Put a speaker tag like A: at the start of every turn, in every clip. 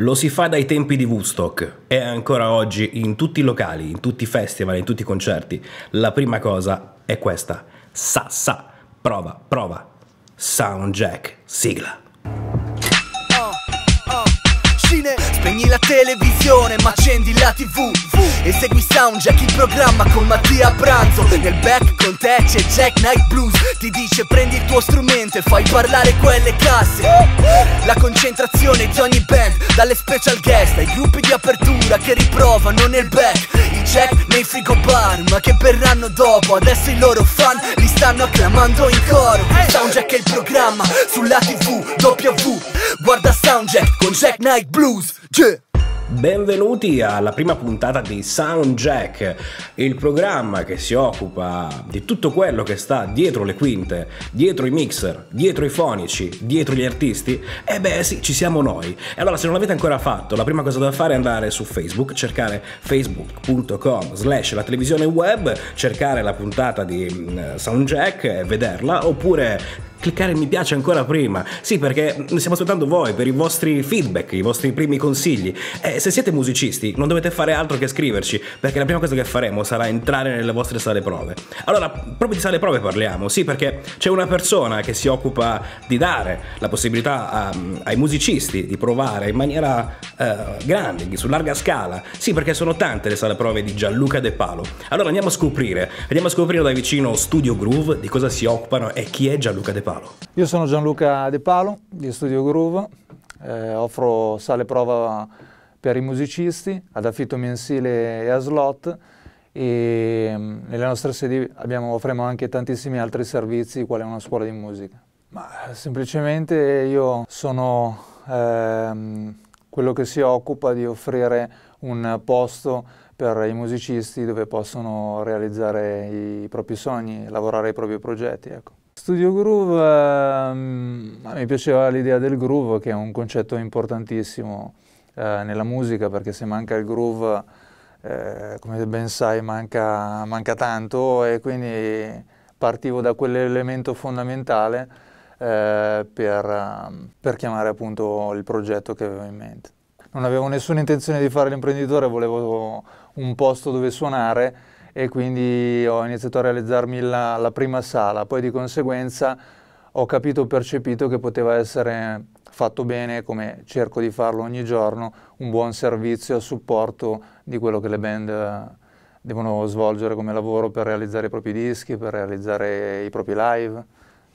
A: Lo si fa dai tempi di Woodstock e ancora oggi in tutti i locali, in tutti i festival, in tutti i concerti, la prima cosa è questa. Sa, sa, prova, prova. Soundjack, sigla.
B: spegni la televisione ma accendi la tv E segui Soundjack il programma con Mattia a pranzo Nel back con te c'è Jack Night Blues Ti dice prendi il tuo strumento e fai parlare quelle casse La concentrazione di ogni band Dalle special guest ai gruppi di apertura che riprovano nel back I Jack nei frigobar ma che verranno dopo Adesso i loro fan li stanno acclamando in coro Soundjack è il programma sulla tv W Guarda Soundjack con Jack Night Blues c'è.
A: Benvenuti alla prima puntata di Soundjack, il programma che si occupa di tutto quello che sta dietro le quinte, dietro i mixer, dietro i fonici, dietro gli artisti. E beh sì, ci siamo noi. E allora se non l'avete ancora fatto, la prima cosa da fare è andare su Facebook, cercare facebook.com slash la televisione web, cercare la puntata di mm, Soundjack e vederla, oppure cliccare mi piace ancora prima. Sì, perché stiamo aspettando voi per i vostri feedback, i vostri primi consigli. E eh, se siete musicisti, non dovete fare altro che scriverci, perché la prima cosa che faremo sarà entrare nelle vostre sale prove. Allora, proprio di sale prove parliamo, sì, perché c'è una persona che si occupa di dare la possibilità a, ehm, ai musicisti di provare in maniera eh, grande, su larga scala. Sì, perché sono tante le sale prove di Gianluca De Palo. Allora andiamo a scoprire, andiamo a scoprire da vicino Studio Groove di cosa si occupano e chi è Gianluca De Palo. Palo.
C: Io sono Gianluca De Palo di Studio Groove, eh, offro sale prova per i musicisti ad affitto mensile e a slot e mm, nelle nostre sedi abbiamo, offriamo anche tantissimi altri servizi quale una scuola di musica. Ma semplicemente io sono ehm, quello che si occupa di offrire un posto per i musicisti dove possono realizzare i propri sogni, lavorare i propri progetti. Ecco studio groove eh, mi piaceva l'idea del groove che è un concetto importantissimo eh, nella musica perché se manca il groove, eh, come ben sai, manca, manca, tanto e quindi partivo da quell'elemento fondamentale eh, per, per chiamare appunto il progetto che avevo in mente. Non avevo nessuna intenzione di fare l'imprenditore, volevo un posto dove suonare e quindi ho iniziato a realizzarmi la, la prima sala, poi di conseguenza ho capito, ho percepito che poteva essere fatto bene, come cerco di farlo ogni giorno, un buon servizio a supporto di quello che le band eh, devono svolgere come lavoro per realizzare i propri dischi, per realizzare i propri live,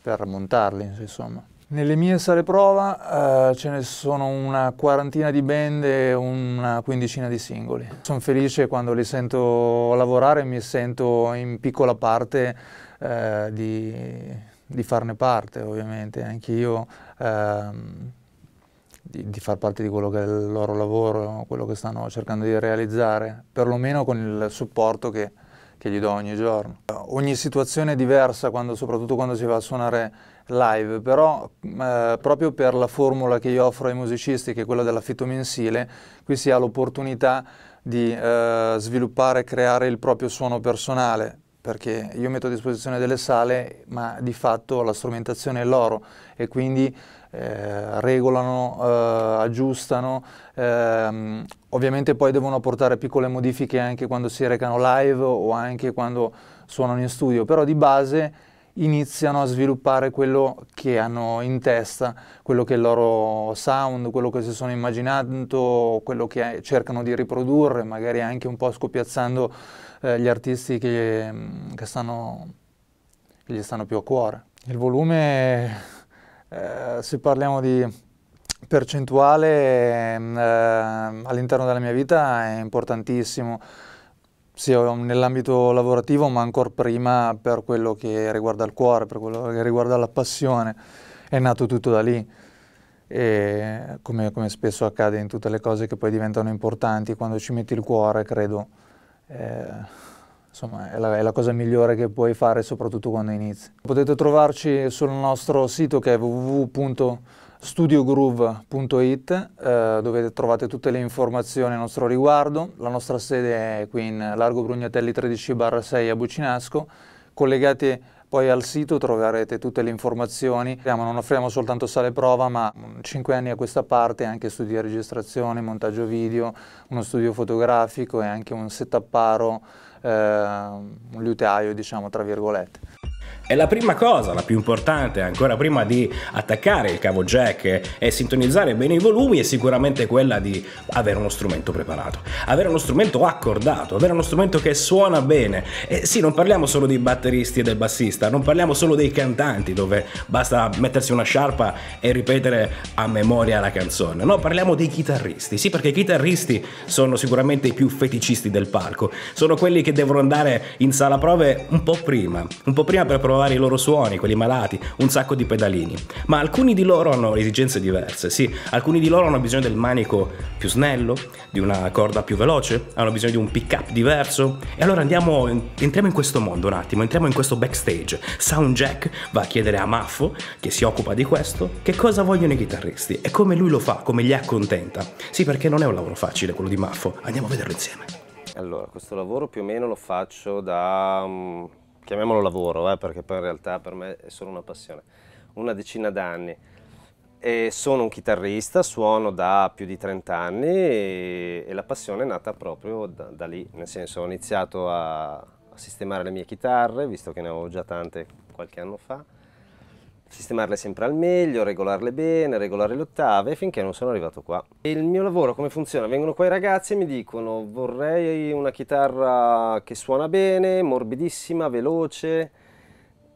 C: per montarli, insomma. Nelle mie sale prova eh, ce ne sono una quarantina di band e una quindicina di singoli. Sono felice quando li sento lavorare, e mi sento in piccola parte eh, di, di, farne parte ovviamente, anche io eh, di, di, far parte di quello che è il loro lavoro, quello che stanno cercando di realizzare, perlomeno con il supporto che, che gli do ogni giorno. Ogni situazione è diversa, quando, soprattutto quando si va a suonare live, però mm, eh, proprio per la formula che io offro ai musicisti, che è quella dell'affitto mensile, qui si ha l'opportunità di eh, sviluppare e creare il proprio suono personale, perché io metto a disposizione delle sale, ma di fatto la strumentazione è loro e quindi eh, regolano, eh, aggiustano, ehm, ovviamente poi devono apportare piccole modifiche anche quando si recano live o anche quando suonano in studio, però di base iniziano a sviluppare quello che hanno in testa, quello che è il loro sound, quello che si sono immaginato, quello che cercano di riprodurre, magari anche un po' scopiazzando eh, gli artisti che, mm, che, stanno, che, gli stanno più a cuore. Il volume, eh, se parliamo di percentuale, mm, eh, all'interno della mia vita è importantissimo. Sì, nell'ambito lavorativo, ma ancora prima per quello che riguarda il cuore, per quello che riguarda la passione, è nato tutto da lì. E come, come spesso accade in tutte le cose che poi diventano importanti, quando ci metti il cuore, credo, eh, insomma, è la, è la cosa migliore che puoi fare, soprattutto quando inizi. Potete trovarci sul nostro sito che è www.com studiogroove.it eh, dove trovate tutte le informazioni a nostro riguardo. La nostra sede è qui in Largo Brugnatelli 13 barra 6 a Bucinasco. Collegate poi al sito troverete tutte le informazioni. Diciamo, non offriamo soltanto sale prova, ma 5 anni a questa parte anche studi di registrazione, montaggio video, uno studio fotografico e anche un setupparo, eh, un liutaio, diciamo, tra virgolette. E la prima cosa,
A: la più importante, ancora prima di attaccare il cavo jack e sintonizzare bene i volumi, è sicuramente quella di avere uno strumento preparato, avere uno strumento accordato, avere uno strumento che suona bene. E eh, sì, non parliamo solo dei batteristi e del bassista, non parliamo solo dei cantanti, dove basta mettersi una sciarpa e ripetere a memoria la canzone. No, parliamo dei chitarristi. Sì, perché i chitarristi sono sicuramente i più feticisti del palco, sono quelli che devono andare in sala prove un po' prima, un po' prima per per provare i loro suoni, quelli malati, un sacco di pedalini. Ma alcuni di loro hanno esigenze diverse, sì, alcuni di loro hanno bisogno del manico più snello, di una corda più veloce, hanno bisogno di un pick up diverso. E allora andiamo, entriamo in questo mondo un attimo, entriamo in questo backstage. Soundjack va a chiedere a Maffo, che si occupa di questo, che cosa vogliono i chitarristi e come lui lo fa, come li accontenta. Sì, perché non è un lavoro facile quello di Maffo, andiamo a vederlo insieme.
D: Allora, questo lavoro più o meno lo faccio da mm, chiamiamolo lavoro, eh, perché poi in realtà per me è solo una passione, una decina d'anni. E sono un chitarrista, suono da più di 30 anni e, e la passione è nata proprio da, da, lì, nel senso ho iniziato a, a sistemare le mie chitarre, visto che ne avevo già tante qualche anno fa, sistemarle sempre al meglio, regolarle bene, regolare le ottave finché non sono arrivato qua. E il mio lavoro come funziona? Vengono qua i ragazzi e mi dicono vorrei una chitarra che suona bene, morbidissima, veloce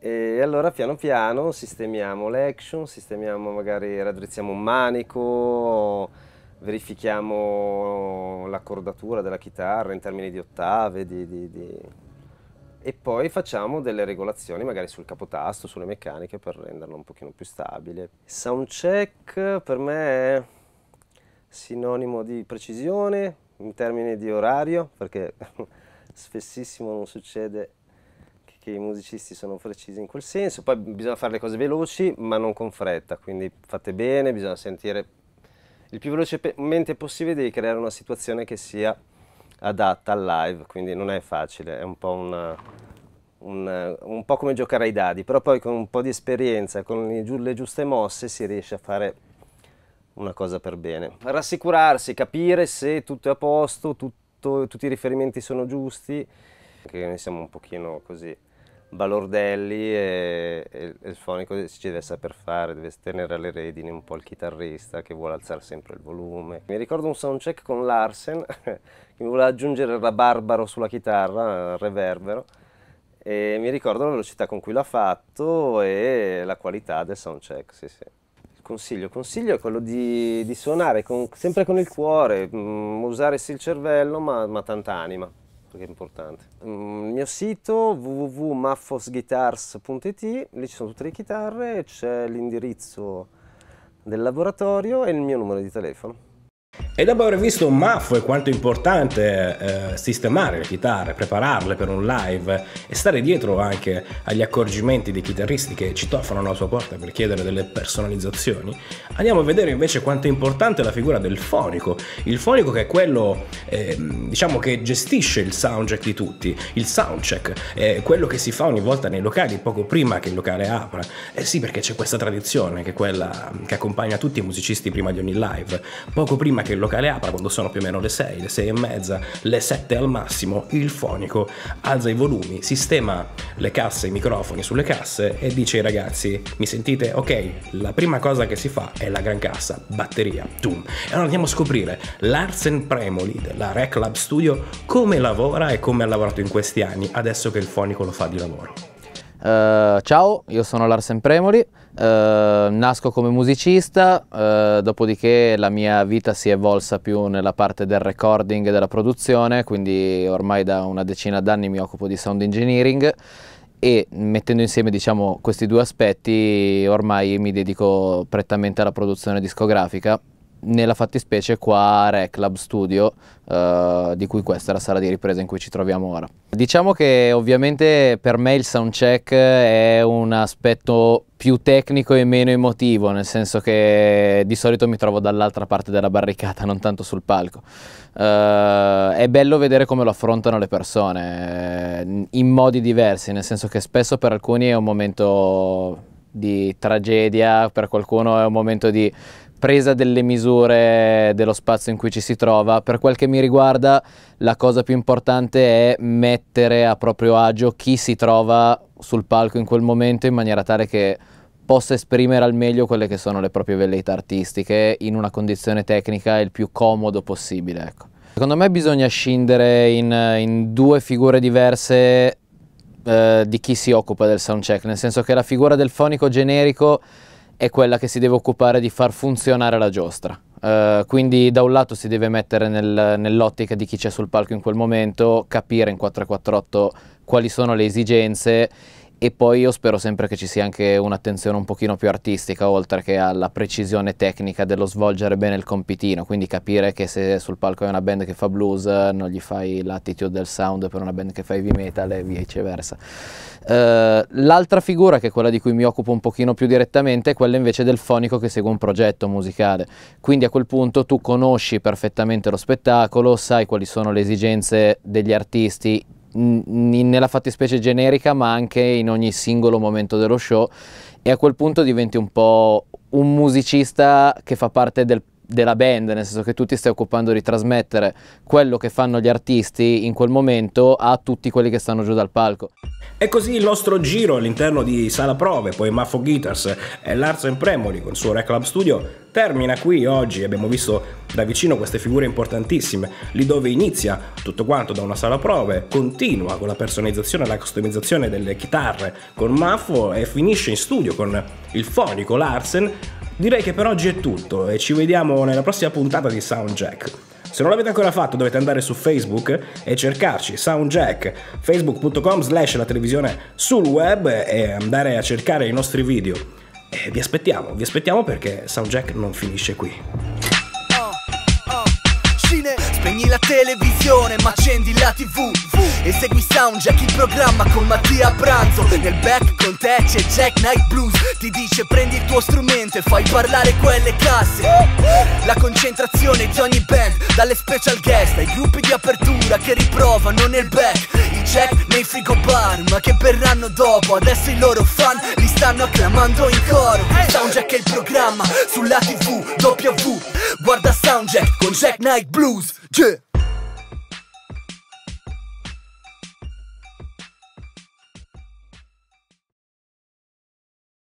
D: e allora piano piano sistemiamo l'action, sistemiamo magari raddrizziamo un manico, verifichiamo l'accordatura della chitarra in termini di ottave, di, di, di e poi facciamo delle regolazioni magari sul capotasto, sulle meccaniche per renderlo un pochino più stabile. Soundcheck per me è sinonimo di precisione in termini di orario perché spessissimo non succede che i musicisti sono precisi in quel senso, poi bisogna fare le cose veloci ma non con fretta, quindi fate bene, bisogna sentire il più velocemente possibile, devi creare una situazione che sia adatta al live, quindi non è facile, è un po' una, un, un, po' come giocare ai dadi, però poi con un po' di esperienza, con le giuste mosse si riesce a fare una cosa per bene. Rassicurarsi, capire se tutto è a posto, tutto, tutti i riferimenti sono giusti, che noi siamo un pochino così balordelli e, e, e il fonico si deve saper fare, deve tenere alle redini un po' il chitarrista che vuole alzare sempre il volume. Mi ricordo un soundcheck con Larsen mi voleva aggiungere il rabarbaro sulla chitarra, il reverbero, e mi ricordo la velocità con cui l'ha fatto e la qualità del soundcheck, sì, sì. Il consiglio, consiglio è quello di, di suonare con, sempre con il cuore, mh, mm, usare sì il cervello ma, ma tanta anima, perché è importante. Mm, il mio sito www.maffosguitars.it, lì ci sono tutte le chitarre, c'è l'indirizzo del laboratorio e il mio numero di telefono.
A: E dopo aver visto un maffo e quanto è importante eh, sistemare le chitarre, prepararle per un live e stare dietro anche agli accorgimenti dei chitarristi che citofonano alla sua porta per chiedere delle personalizzazioni, andiamo a vedere invece quanto è importante la figura del fonico. Il fonico che è quello eh, diciamo che gestisce il soundcheck di tutti, il soundcheck, eh, quello che si fa ogni volta nei locali poco prima che il locale apra. Eh sì, perché c'è questa tradizione che è quella che accompagna tutti i musicisti prima di ogni live, poco prima che il locale locale apra quando sono più o meno le 6, le 6 e mezza, le 7 al massimo, il fonico alza i volumi, sistema le casse, i microfoni sulle casse e dice ai ragazzi mi sentite? Ok, la prima cosa che si fa è la gran cassa, batteria, tum. E allora andiamo a scoprire Larsen Premoli della Rec Lab Studio come lavora e come ha lavorato in questi anni adesso che il fonico lo fa di lavoro.
E: Uh, ciao, io sono Larsen Premoli. Eh, nasco come musicista, eh, dopodiché la mia vita si è evolsa più nella parte del recording e della produzione, quindi ormai da una decina d'anni mi occupo di sound engineering e mettendo insieme diciamo, questi due aspetti ormai mi dedico prettamente alla produzione discografica nella fattispecie qua Rec Lab Studio, eh, di cui questa è la sala di ripresa in cui ci troviamo ora. Diciamo che ovviamente per me il soundcheck è un aspetto più tecnico e meno emotivo, nel senso che di solito mi trovo dall'altra parte della barricata, non tanto sul palco. Eh, è bello vedere come lo affrontano le persone, eh, in modi diversi, nel senso che spesso per alcuni è un momento di tragedia, per qualcuno è un momento di presa delle misure dello spazio in cui ci si trova. Per quel che mi riguarda, la cosa più importante è mettere a proprio agio chi si trova sul palco in quel momento in maniera tale che possa esprimere al meglio quelle che sono le proprie velleità artistiche in una condizione tecnica il più comodo possibile. Ecco. Secondo me bisogna scindere in, in due figure diverse eh, di chi si occupa del soundcheck, nel senso che la figura del fonico generico è quella che si deve occupare di far funzionare la giostra. Uh, quindi da un lato si deve mettere nel, nell'ottica di chi c'è sul palco in quel momento, capire in 448 quali sono le esigenze e poi io spero sempre che ci sia anche un'attenzione un pochino più artistica oltre che alla precisione tecnica dello svolgere bene il compitino quindi capire che se sul palco è una band che fa blues non gli fai l'attitude del sound per una band che fa heavy metal e viceversa uh, l'altra figura che è quella di cui mi occupo un pochino più direttamente è quella invece del fonico che segue un progetto musicale quindi a quel punto tu conosci perfettamente lo spettacolo sai quali sono le esigenze degli artisti nella fattispecie generica ma anche in ogni singolo momento dello show e a quel punto diventi un po' un musicista che fa parte del della band, nel senso che tu ti stai occupando di trasmettere quello che fanno gli artisti in quel momento a tutti quelli che stanno giù dal palco.
A: E così il nostro giro all'interno di Sala Prove, poi Maffo Guitars e Lars Premoli con il suo Reclub Studio termina qui oggi. Abbiamo visto da vicino queste figure importantissime, lì dove inizia tutto quanto da una sala prove, continua con la personalizzazione e la customizzazione delle chitarre con Maffo e finisce in studio con il fonico Larsen Direi che per oggi è tutto e ci vediamo nella prossima puntata di Soundjack. Se non l'avete ancora fatto dovete andare su Facebook e cercarci Soundjack, facebook.com slash la televisione sul web e andare a cercare i nostri video. E vi aspettiamo, vi aspettiamo perché Soundjack non finisce qui.
B: Spegni la televisione ma accendi la tv E segui Soundjack il programma con Mattia a pranzo Nel back con te c'è Jack Night Blues Ti dice prendi il tuo strumento e fai parlare quelle casse La concentrazione di ogni band Dalle special guest ai gruppi di apertura che riprovano nel back I Jack nei frigobar ma che verranno dopo Adesso i loro fan li stanno acclamando in coro Soundjack è il programma sulla tv W Guarda soundcheck, Jack night blues. Yeah.